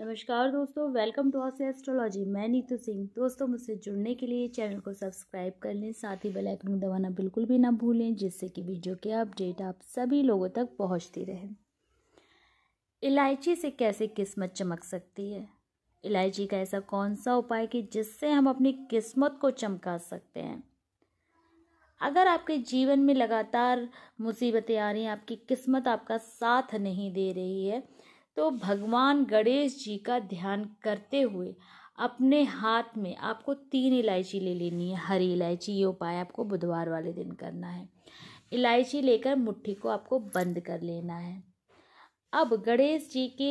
नमस्कार दोस्तों welcome to us astrology मैं नीतू सिंह दोस्तों मुझसे जुड़ने के लिए चैनल को सब्सक्राइब कर लें साथ ही बेल आइकन दबाना बिल्कुल भी ना भूलें जिससे कि वीडियो के अपडेट आप सभी लोगों तक पहुंचती रहे इलायची से कैसे किस्मत चमक सकती है इलायची का ऐसा कौन सा उपाय कि जिससे हम अपनी किस्मत को चमका सकते हैं अगर आपके जीवन में लगातार मुसीबतें आ रही हैं आपकी किस्मत आपका साथ नहीं दे रही है तो भगवान गणेश जी का ध्यान करते हुए अपने हाथ में आपको तीन इलायची ले लेनी है हरी इलायची ये उपाय आपको बुधवार वाले दिन करना है इलायची लेकर मुट्ठी को आपको बंद कर लेना है अब गणेश जी के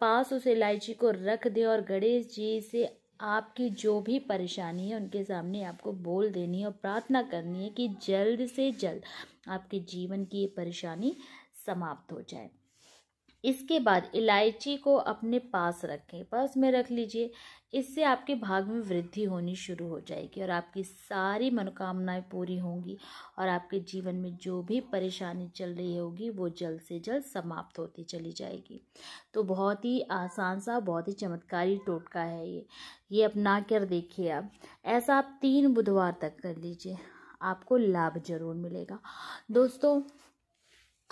पास उस इलायची को रख दे और गणेश जी से आपकी जो भी परेशानी है उनके सामने आपको बोल देनी है और प्रार्थना करनी है कि जल्द से जल्द आपके जीवन की ये परेशानी समाप्त हो जाए इसके बाद इलायची को अपने पास रखें पास में रख लीजिए इससे आपके भाग में वृद्धि होनी शुरू हो जाएगी और आपकी सारी मनोकामनाएं पूरी होंगी और आपके जीवन में जो भी परेशानी चल रही होगी वो जल्द से जल्द समाप्त होती चली जाएगी तो बहुत ही आसान सा बहुत ही चमत्कारी टोटका है ये ये अपना कर देखिए आप ऐसा आप तीन बुधवार तक कर लीजिए आपको लाभ जरूर मिलेगा दोस्तों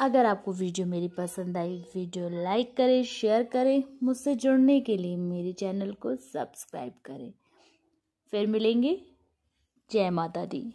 अगर आपको वीडियो मेरी पसंद आई वीडियो लाइक करें शेयर करें मुझसे जुड़ने के लिए मेरे चैनल को सब्सक्राइब करें फिर मिलेंगे जय माता दी